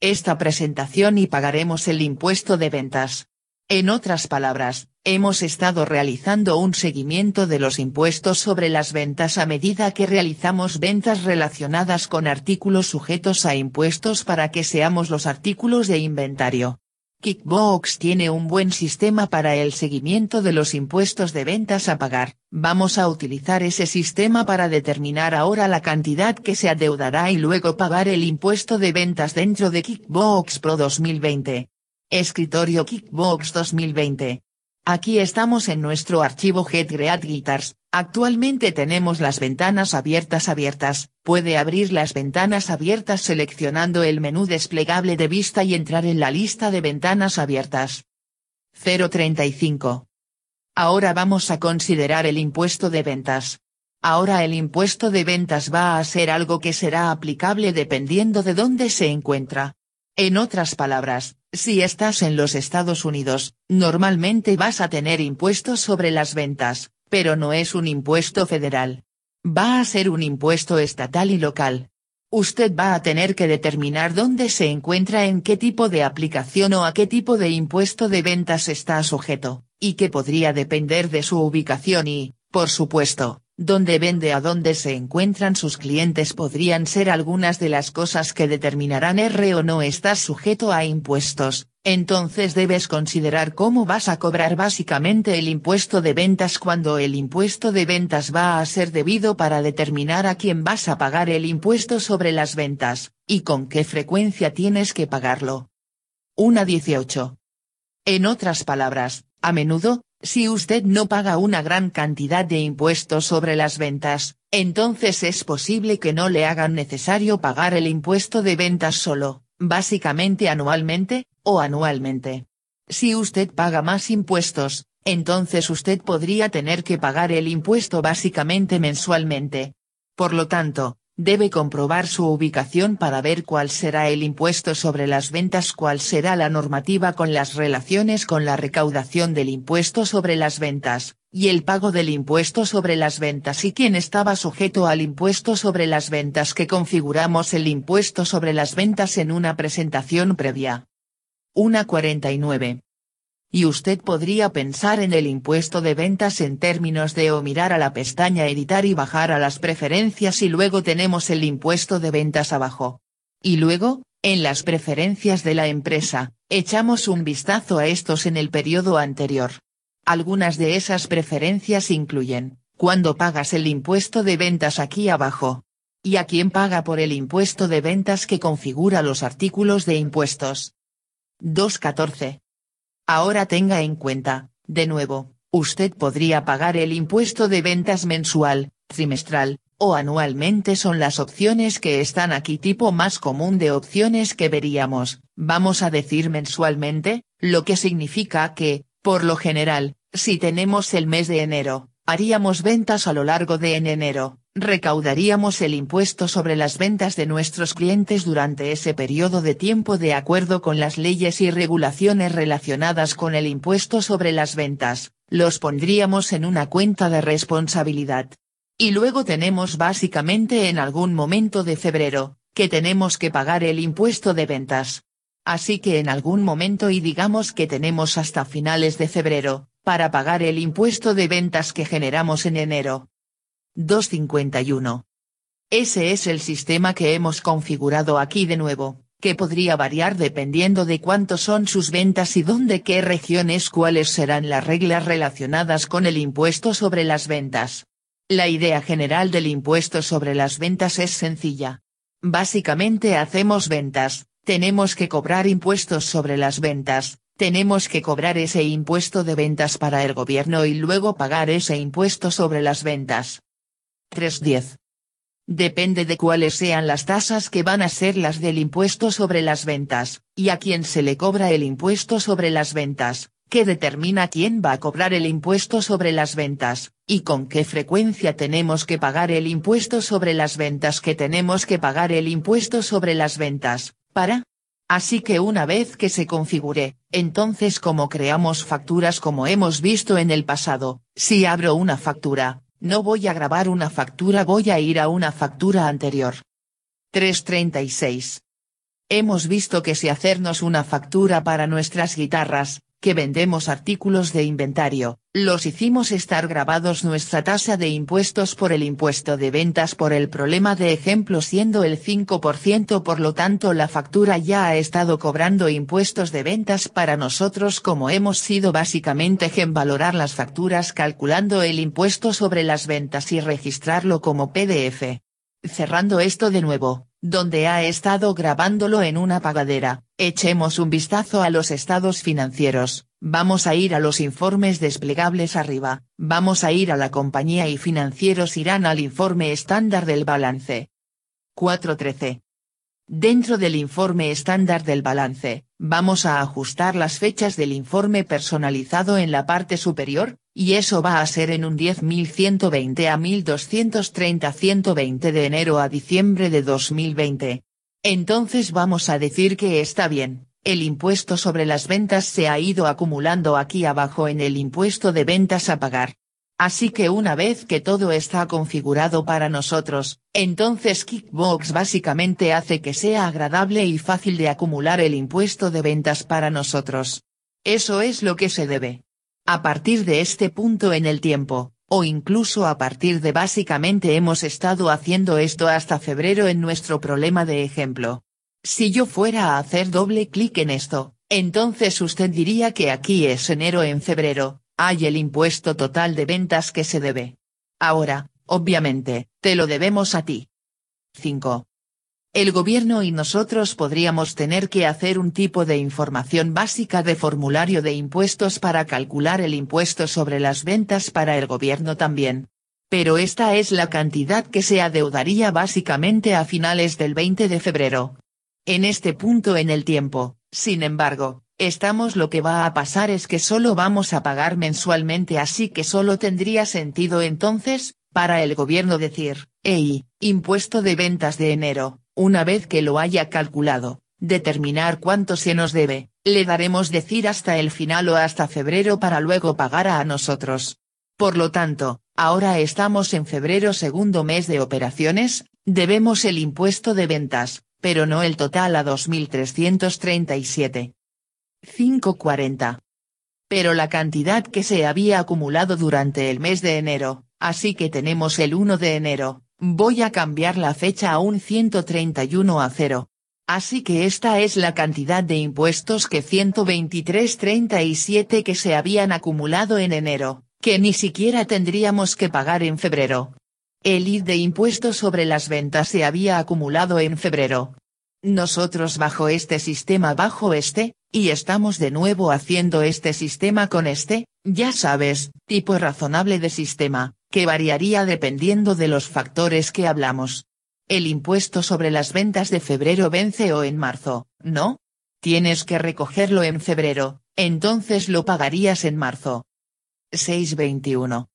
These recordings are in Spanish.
esta presentación y pagaremos el impuesto de ventas. En otras palabras, hemos estado realizando un seguimiento de los impuestos sobre las ventas a medida que realizamos ventas relacionadas con artículos sujetos a impuestos para que seamos los artículos de inventario. Kickbox tiene un buen sistema para el seguimiento de los impuestos de ventas a pagar, vamos a utilizar ese sistema para determinar ahora la cantidad que se adeudará y luego pagar el impuesto de ventas dentro de Kickbox Pro 2020. Escritorio Kickbox 2020. Aquí estamos en nuestro archivo Get Guitars, actualmente tenemos las ventanas abiertas abiertas, puede abrir las ventanas abiertas seleccionando el menú desplegable de vista y entrar en la lista de ventanas abiertas. 035. Ahora vamos a considerar el impuesto de ventas. Ahora el impuesto de ventas va a ser algo que será aplicable dependiendo de dónde se encuentra. En otras palabras, si estás en los Estados Unidos, normalmente vas a tener impuestos sobre las ventas, pero no es un impuesto federal. Va a ser un impuesto estatal y local. Usted va a tener que determinar dónde se encuentra, en qué tipo de aplicación o a qué tipo de impuesto de ventas está sujeto, y que podría depender de su ubicación y, por supuesto, donde vende a dónde se encuentran sus clientes podrían ser algunas de las cosas que determinarán R o no estás sujeto a impuestos, entonces debes considerar cómo vas a cobrar básicamente el impuesto de ventas cuando el impuesto de ventas va a ser debido para determinar a quién vas a pagar el impuesto sobre las ventas, y con qué frecuencia tienes que pagarlo. 1-18. En otras palabras, a menudo, si usted no paga una gran cantidad de impuestos sobre las ventas, entonces es posible que no le hagan necesario pagar el impuesto de ventas solo, básicamente anualmente, o anualmente. Si usted paga más impuestos, entonces usted podría tener que pagar el impuesto básicamente mensualmente. Por lo tanto, debe comprobar su ubicación para ver cuál será el impuesto sobre las ventas, cuál será la normativa con las relaciones con la recaudación del impuesto sobre las ventas, y el pago del impuesto sobre las ventas y quién estaba sujeto al impuesto sobre las ventas que configuramos el impuesto sobre las ventas en una presentación previa. 1.49. Y usted podría pensar en el impuesto de ventas en términos de o mirar a la pestaña editar y bajar a las preferencias y luego tenemos el impuesto de ventas abajo. Y luego, en las preferencias de la empresa, echamos un vistazo a estos en el periodo anterior. Algunas de esas preferencias incluyen, cuando pagas el impuesto de ventas aquí abajo. Y a quién paga por el impuesto de ventas que configura los artículos de impuestos. 2.14. Ahora tenga en cuenta, de nuevo, usted podría pagar el impuesto de ventas mensual, trimestral, o anualmente son las opciones que están aquí tipo más común de opciones que veríamos, vamos a decir mensualmente, lo que significa que, por lo general, si tenemos el mes de enero, haríamos ventas a lo largo de en enero, recaudaríamos el impuesto sobre las ventas de nuestros clientes durante ese periodo de tiempo de acuerdo con las leyes y regulaciones relacionadas con el impuesto sobre las ventas, los pondríamos en una cuenta de responsabilidad. Y luego tenemos básicamente en algún momento de febrero, que tenemos que pagar el impuesto de ventas. Así que en algún momento y digamos que tenemos hasta finales de febrero, para pagar el impuesto de ventas que generamos en enero. 251. Ese es el sistema que hemos configurado aquí de nuevo, que podría variar dependiendo de cuánto son sus ventas y dónde qué regiones cuáles serán las reglas relacionadas con el impuesto sobre las ventas. La idea general del impuesto sobre las ventas es sencilla. Básicamente hacemos ventas, tenemos que cobrar impuestos sobre las ventas, tenemos que cobrar ese impuesto de ventas para el gobierno y luego pagar ese impuesto sobre las ventas. 3.10. Depende de cuáles sean las tasas que van a ser las del impuesto sobre las ventas, y a quién se le cobra el impuesto sobre las ventas, que determina quién va a cobrar el impuesto sobre las ventas, y con qué frecuencia tenemos que pagar el impuesto sobre las ventas que tenemos que pagar el impuesto sobre las ventas, para. Así que una vez que se configure, entonces como creamos facturas como hemos visto en el pasado, si abro una factura, no voy a grabar una factura, voy a ir a una factura anterior. 336. Hemos visto que si hacernos una factura para nuestras guitarras, que vendemos artículos de inventario, los hicimos estar grabados nuestra tasa de impuestos por el impuesto de ventas por el problema de ejemplo siendo el 5% por lo tanto la factura ya ha estado cobrando impuestos de ventas para nosotros como hemos sido básicamente en valorar las facturas calculando el impuesto sobre las ventas y registrarlo como PDF. Cerrando esto de nuevo, donde ha estado grabándolo en una pagadera. Echemos un vistazo a los estados financieros, vamos a ir a los informes desplegables arriba, vamos a ir a la compañía y financieros irán al informe estándar del balance. 413. Dentro del informe estándar del balance, vamos a ajustar las fechas del informe personalizado en la parte superior, y eso va a ser en un 10.120 a 1.230-120 de enero a diciembre de 2020. Entonces vamos a decir que está bien, el impuesto sobre las ventas se ha ido acumulando aquí abajo en el impuesto de ventas a pagar. Así que una vez que todo está configurado para nosotros, entonces Kickbox básicamente hace que sea agradable y fácil de acumular el impuesto de ventas para nosotros. Eso es lo que se debe a partir de este punto en el tiempo, o incluso a partir de básicamente hemos estado haciendo esto hasta febrero en nuestro problema de ejemplo. Si yo fuera a hacer doble clic en esto, entonces usted diría que aquí es enero en febrero, hay el impuesto total de ventas que se debe. Ahora, obviamente, te lo debemos a ti. 5 el gobierno y nosotros podríamos tener que hacer un tipo de información básica de formulario de impuestos para calcular el impuesto sobre las ventas para el gobierno también. Pero esta es la cantidad que se adeudaría básicamente a finales del 20 de febrero. En este punto en el tiempo, sin embargo, estamos lo que va a pasar es que solo vamos a pagar mensualmente así que solo tendría sentido entonces, para el gobierno decir, ey, impuesto de ventas de enero, una vez que lo haya calculado, determinar cuánto se nos debe, le daremos decir hasta el final o hasta febrero para luego pagar a nosotros. Por lo tanto, ahora estamos en febrero segundo mes de operaciones, debemos el impuesto de ventas, pero no el total a 2.337.540. Pero la cantidad que se había acumulado durante el mes de enero, así que tenemos el 1 de enero, Voy a cambiar la fecha a un 131 a 0. Así que esta es la cantidad de impuestos que 123.37 que se habían acumulado en enero, que ni siquiera tendríamos que pagar en febrero. El ID de impuestos sobre las ventas se había acumulado en febrero. Nosotros bajo este sistema bajo este, y estamos de nuevo haciendo este sistema con este, ya sabes, tipo razonable de sistema que variaría dependiendo de los factores que hablamos. El impuesto sobre las ventas de febrero vence o en marzo, ¿no? Tienes que recogerlo en febrero, entonces lo pagarías en marzo. 621.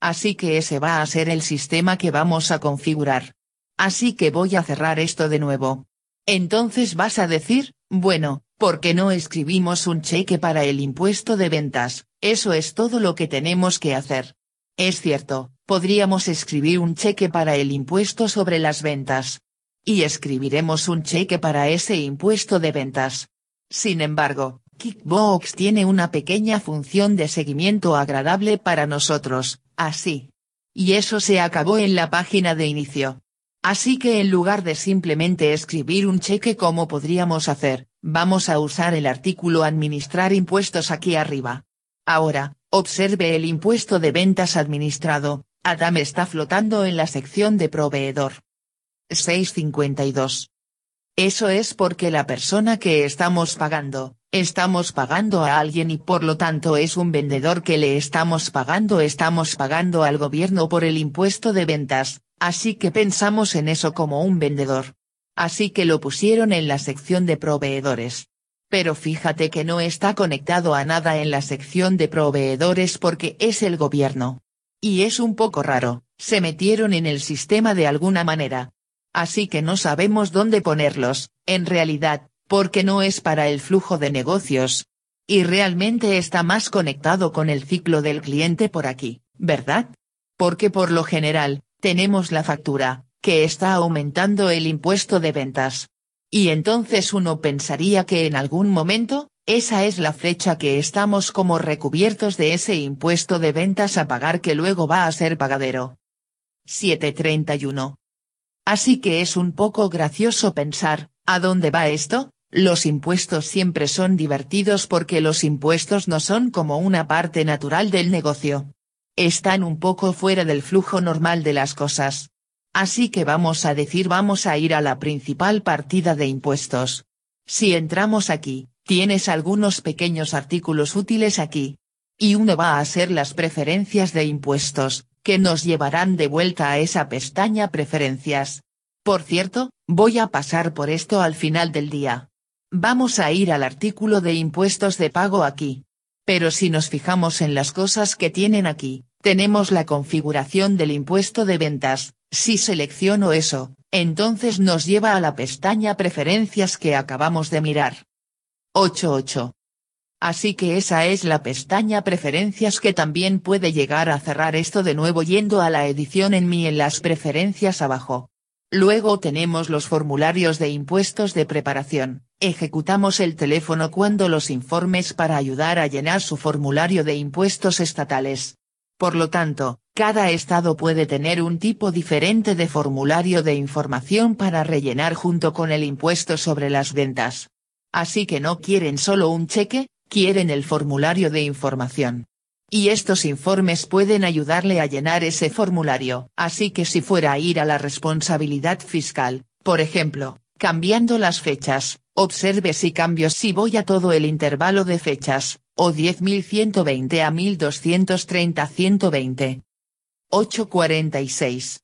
Así que ese va a ser el sistema que vamos a configurar. Así que voy a cerrar esto de nuevo. Entonces vas a decir, bueno, ¿por qué no escribimos un cheque para el impuesto de ventas? Eso es todo lo que tenemos que hacer. Es cierto, podríamos escribir un cheque para el impuesto sobre las ventas. Y escribiremos un cheque para ese impuesto de ventas. Sin embargo, Kickbox tiene una pequeña función de seguimiento agradable para nosotros, así. Y eso se acabó en la página de inicio. Así que en lugar de simplemente escribir un cheque como podríamos hacer, vamos a usar el artículo Administrar impuestos aquí arriba. Ahora, Observe el impuesto de ventas administrado, Adam está flotando en la sección de proveedor. 652. Eso es porque la persona que estamos pagando, estamos pagando a alguien y por lo tanto es un vendedor que le estamos pagando, estamos pagando al gobierno por el impuesto de ventas, así que pensamos en eso como un vendedor. Así que lo pusieron en la sección de proveedores pero fíjate que no está conectado a nada en la sección de proveedores porque es el gobierno. Y es un poco raro, se metieron en el sistema de alguna manera. Así que no sabemos dónde ponerlos, en realidad, porque no es para el flujo de negocios. Y realmente está más conectado con el ciclo del cliente por aquí, ¿verdad? Porque por lo general, tenemos la factura, que está aumentando el impuesto de ventas, y entonces uno pensaría que en algún momento, esa es la fecha que estamos como recubiertos de ese impuesto de ventas a pagar que luego va a ser pagadero. 731. Así que es un poco gracioso pensar, ¿a dónde va esto? Los impuestos siempre son divertidos porque los impuestos no son como una parte natural del negocio. Están un poco fuera del flujo normal de las cosas. Así que vamos a decir vamos a ir a la principal partida de impuestos. Si entramos aquí, tienes algunos pequeños artículos útiles aquí. Y uno va a ser las preferencias de impuestos, que nos llevarán de vuelta a esa pestaña preferencias. Por cierto, voy a pasar por esto al final del día. Vamos a ir al artículo de impuestos de pago aquí. Pero si nos fijamos en las cosas que tienen aquí, tenemos la configuración del impuesto de ventas, si selecciono eso, entonces nos lleva a la pestaña Preferencias que acabamos de mirar. 8.8. Así que esa es la pestaña Preferencias que también puede llegar a cerrar esto de nuevo yendo a la edición en mi en las preferencias abajo. Luego tenemos los formularios de impuestos de preparación, ejecutamos el teléfono cuando los informes para ayudar a llenar su formulario de impuestos estatales. Por lo tanto, cada estado puede tener un tipo diferente de formulario de información para rellenar junto con el impuesto sobre las ventas. Así que no quieren solo un cheque, quieren el formulario de información. Y estos informes pueden ayudarle a llenar ese formulario. Así que si fuera a ir a la responsabilidad fiscal, por ejemplo, cambiando las fechas, observe si cambio si voy a todo el intervalo de fechas, o 10.120 a 1.230-120, 8.46.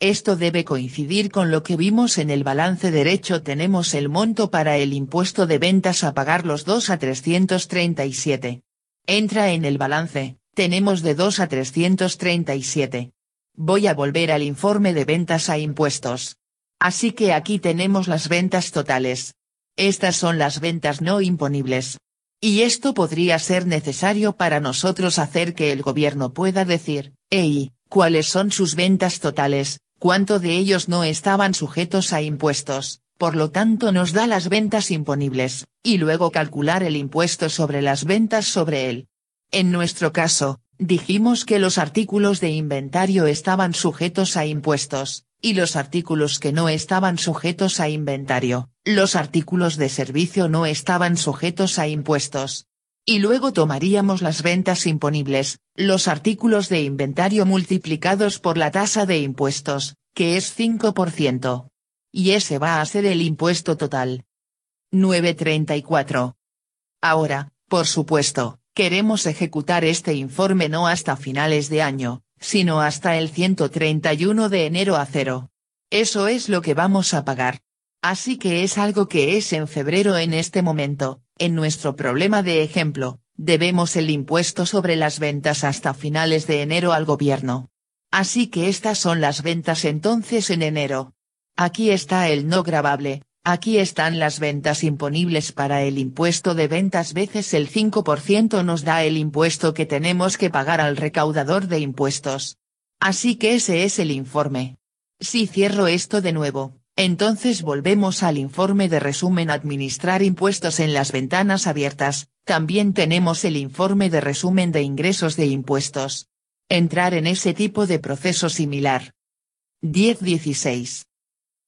Esto debe coincidir con lo que vimos en el balance derecho tenemos el monto para el impuesto de ventas a pagar los 2 a 337. Entra en el balance, tenemos de 2 a 337. Voy a volver al informe de ventas a impuestos. Así que aquí tenemos las ventas totales. Estas son las ventas no imponibles. Y esto podría ser necesario para nosotros hacer que el gobierno pueda decir, ey cuáles son sus ventas totales, cuánto de ellos no estaban sujetos a impuestos, por lo tanto nos da las ventas imponibles, y luego calcular el impuesto sobre las ventas sobre él. En nuestro caso, dijimos que los artículos de inventario estaban sujetos a impuestos, y los artículos que no estaban sujetos a inventario, los artículos de servicio no estaban sujetos a impuestos, y luego tomaríamos las ventas imponibles, los artículos de inventario multiplicados por la tasa de impuestos, que es 5%. Y ese va a ser el impuesto total. 934. Ahora, por supuesto, queremos ejecutar este informe no hasta finales de año, sino hasta el 131 de enero a cero. Eso es lo que vamos a pagar. Así que es algo que es en febrero en este momento, en nuestro problema de ejemplo, debemos el impuesto sobre las ventas hasta finales de enero al gobierno. Así que estas son las ventas entonces en enero. Aquí está el no grabable, aquí están las ventas imponibles para el impuesto de ventas veces el 5% nos da el impuesto que tenemos que pagar al recaudador de impuestos. Así que ese es el informe. Si cierro esto de nuevo, entonces volvemos al informe de resumen Administrar impuestos en las ventanas abiertas, también tenemos el informe de resumen de ingresos de impuestos. Entrar en ese tipo de proceso similar. 10.16.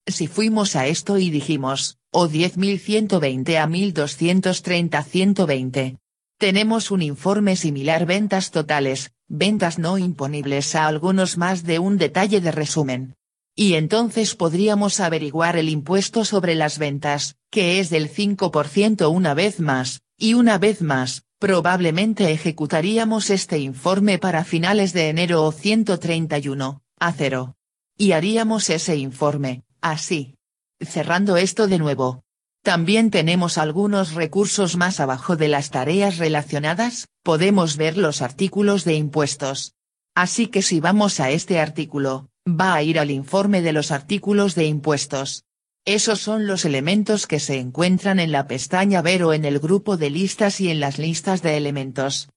Si fuimos a esto y dijimos, o 10.120 a 1.230 120. Tenemos un informe similar ventas totales, ventas no imponibles a algunos más de un detalle de resumen y entonces podríamos averiguar el impuesto sobre las ventas, que es del 5% una vez más, y una vez más, probablemente ejecutaríamos este informe para finales de enero o 131, a cero. Y haríamos ese informe, así. Cerrando esto de nuevo. También tenemos algunos recursos más abajo de las tareas relacionadas, podemos ver los artículos de impuestos. Así que si vamos a este artículo, va a ir al informe de los artículos de impuestos. Esos son los elementos que se encuentran en la pestaña Ver o en el grupo de listas y en las listas de elementos.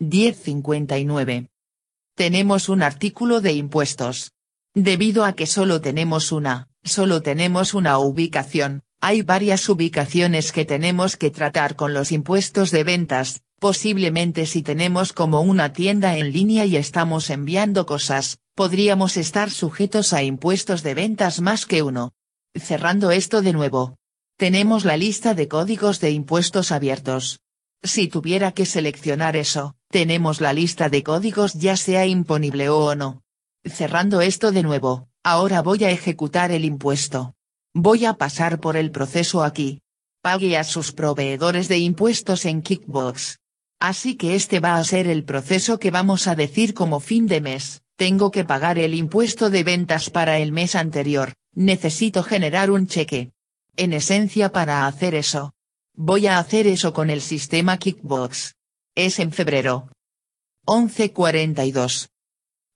1059. Tenemos un artículo de impuestos. Debido a que solo tenemos una, solo tenemos una ubicación, hay varias ubicaciones que tenemos que tratar con los impuestos de ventas, posiblemente si tenemos como una tienda en línea y estamos enviando cosas, podríamos estar sujetos a impuestos de ventas más que uno. Cerrando esto de nuevo. Tenemos la lista de códigos de impuestos abiertos. Si tuviera que seleccionar eso, tenemos la lista de códigos ya sea imponible o no. Cerrando esto de nuevo, ahora voy a ejecutar el impuesto. Voy a pasar por el proceso aquí. Pague a sus proveedores de impuestos en Kickbox. Así que este va a ser el proceso que vamos a decir como fin de mes tengo que pagar el impuesto de ventas para el mes anterior, necesito generar un cheque. En esencia para hacer eso. Voy a hacer eso con el sistema Kickbox. Es en febrero. 11.42.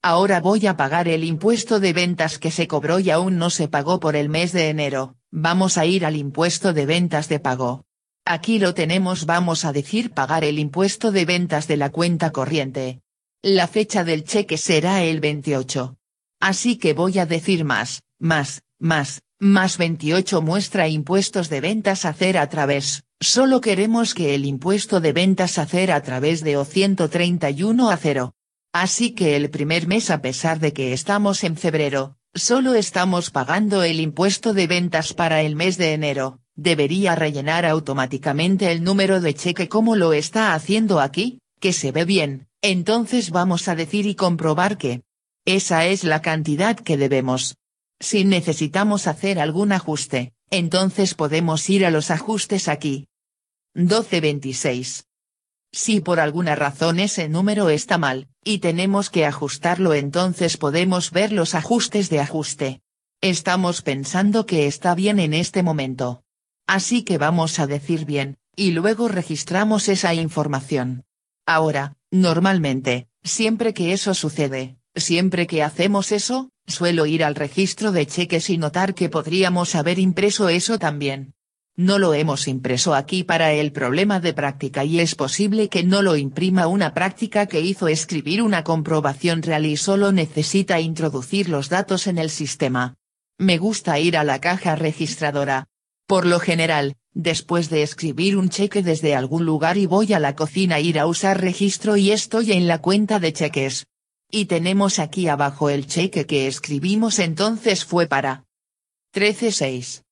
Ahora voy a pagar el impuesto de ventas que se cobró y aún no se pagó por el mes de enero, vamos a ir al impuesto de ventas de pago. Aquí lo tenemos, vamos a decir pagar el impuesto de ventas de la cuenta corriente, la fecha del cheque será el 28. Así que voy a decir más, más, más, más 28 muestra impuestos de ventas hacer a través. Solo queremos que el impuesto de ventas hacer a través de O131 a 0. Así que el primer mes a pesar de que estamos en febrero, solo estamos pagando el impuesto de ventas para el mes de enero, debería rellenar automáticamente el número de cheque como lo está haciendo aquí, que se ve bien, entonces vamos a decir y comprobar que esa es la cantidad que debemos. Si necesitamos hacer algún ajuste, entonces podemos ir a los ajustes aquí. 1226. Si por alguna razón ese número está mal, y tenemos que ajustarlo entonces podemos ver los ajustes de ajuste. Estamos pensando que está bien en este momento. Así que vamos a decir bien, y luego registramos esa información. Ahora, Normalmente, siempre que eso sucede, siempre que hacemos eso, suelo ir al registro de cheques y notar que podríamos haber impreso eso también. No lo hemos impreso aquí para el problema de práctica y es posible que no lo imprima una práctica que hizo escribir una comprobación real y solo necesita introducir los datos en el sistema. Me gusta ir a la caja registradora. Por lo general, Después de escribir un cheque desde algún lugar y voy a la cocina ir a usar registro y estoy en la cuenta de cheques. Y tenemos aquí abajo el cheque que escribimos entonces fue para 13.6.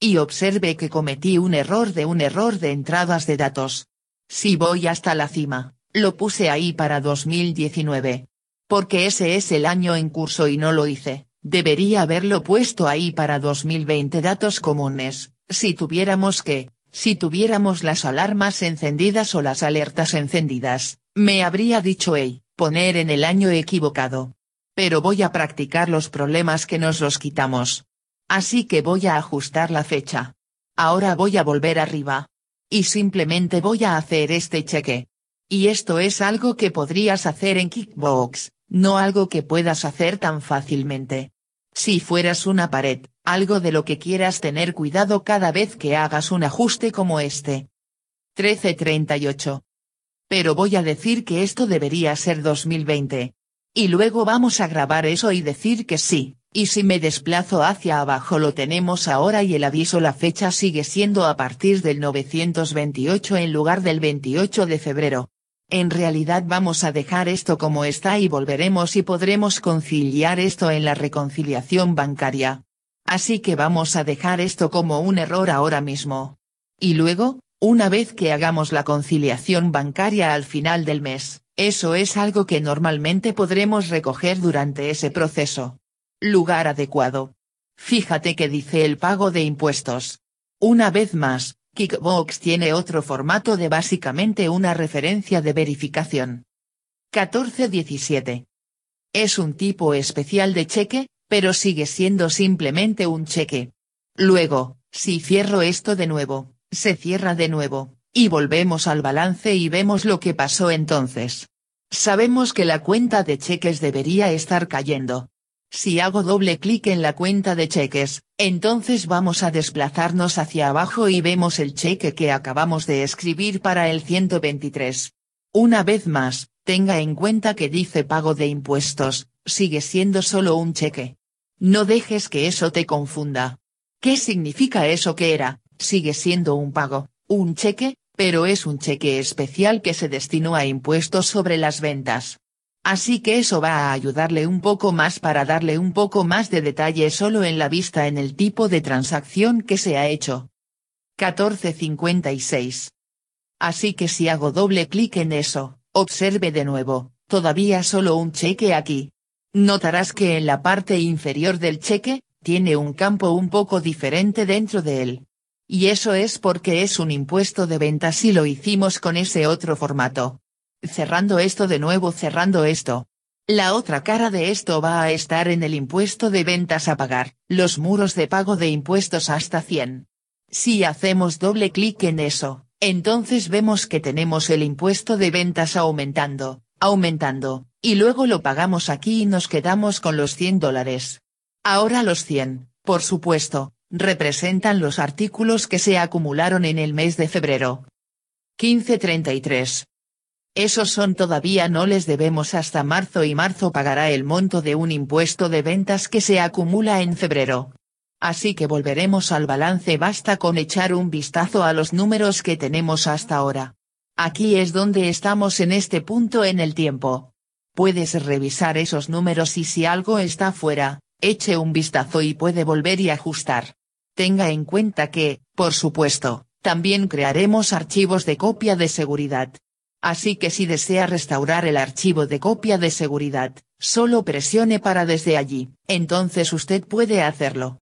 Y observe que cometí un error de un error de entradas de datos. Si voy hasta la cima, lo puse ahí para 2019. Porque ese es el año en curso y no lo hice, debería haberlo puesto ahí para 2020 datos comunes, si tuviéramos que, si tuviéramos las alarmas encendidas o las alertas encendidas, me habría dicho hey, poner en el año equivocado. Pero voy a practicar los problemas que nos los quitamos. Así que voy a ajustar la fecha. Ahora voy a volver arriba. Y simplemente voy a hacer este cheque. Y esto es algo que podrías hacer en Kickbox, no algo que puedas hacer tan fácilmente. Si fueras una pared, algo de lo que quieras tener cuidado cada vez que hagas un ajuste como este. 1338. Pero voy a decir que esto debería ser 2020. Y luego vamos a grabar eso y decir que sí, y si me desplazo hacia abajo lo tenemos ahora y el aviso la fecha sigue siendo a partir del 928 en lugar del 28 de febrero. En realidad vamos a dejar esto como está y volveremos y podremos conciliar esto en la reconciliación bancaria. Así que vamos a dejar esto como un error ahora mismo. Y luego, una vez que hagamos la conciliación bancaria al final del mes, eso es algo que normalmente podremos recoger durante ese proceso. Lugar adecuado. Fíjate que dice el pago de impuestos. Una vez más, Kickbox tiene otro formato de básicamente una referencia de verificación. 1417. Es un tipo especial de cheque, pero sigue siendo simplemente un cheque. Luego, si cierro esto de nuevo, se cierra de nuevo, y volvemos al balance y vemos lo que pasó entonces. Sabemos que la cuenta de cheques debería estar cayendo, si hago doble clic en la cuenta de cheques, entonces vamos a desplazarnos hacia abajo y vemos el cheque que acabamos de escribir para el 123. Una vez más, tenga en cuenta que dice pago de impuestos, sigue siendo solo un cheque. No dejes que eso te confunda. ¿Qué significa eso que era? Sigue siendo un pago, un cheque, pero es un cheque especial que se destinó a impuestos sobre las ventas. Así que eso va a ayudarle un poco más para darle un poco más de detalle solo en la vista en el tipo de transacción que se ha hecho. 1456. Así que si hago doble clic en eso, observe de nuevo, todavía solo un cheque aquí. Notarás que en la parte inferior del cheque, tiene un campo un poco diferente dentro de él. Y eso es porque es un impuesto de ventas si lo hicimos con ese otro formato cerrando esto de nuevo, cerrando esto. La otra cara de esto va a estar en el impuesto de ventas a pagar, los muros de pago de impuestos hasta 100. Si hacemos doble clic en eso, entonces vemos que tenemos el impuesto de ventas aumentando, aumentando, y luego lo pagamos aquí y nos quedamos con los 100 dólares. Ahora los 100, por supuesto, representan los artículos que se acumularon en el mes de febrero. 1533. Esos son todavía no les debemos hasta marzo y marzo pagará el monto de un impuesto de ventas que se acumula en febrero. Así que volveremos al balance basta con echar un vistazo a los números que tenemos hasta ahora. Aquí es donde estamos en este punto en el tiempo. Puedes revisar esos números y si algo está fuera, eche un vistazo y puede volver y ajustar. Tenga en cuenta que, por supuesto, también crearemos archivos de copia de seguridad, Así que si desea restaurar el archivo de copia de seguridad, solo presione para desde allí, entonces usted puede hacerlo.